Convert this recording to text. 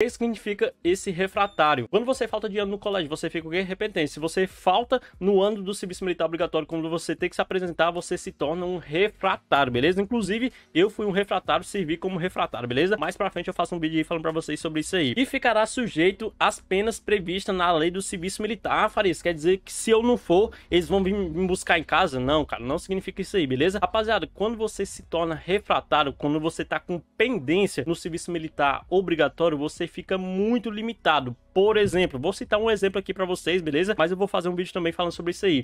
É o que significa esse refratário? Quando você falta de ano no colégio, você fica o quê? Repetente. Se você falta no ano do serviço militar obrigatório, quando você tem que se apresentar, você se torna um refratário, beleza? Inclusive, eu fui um refratário, servi como refratário, beleza? Mais pra frente eu faço um vídeo aí falando pra vocês sobre isso aí. E ficará sujeito às penas previstas na lei do serviço militar. Ah, Farias, quer dizer que se eu não for, eles vão vir me buscar em casa? Não, cara, não significa isso aí, beleza? Rapaziada, quando você se torna refratário, quando você tá com pendência no serviço militar obrigatório, você fica muito limitado. Por exemplo, vou citar um exemplo aqui para vocês, beleza? Mas eu vou fazer um vídeo também falando sobre isso aí.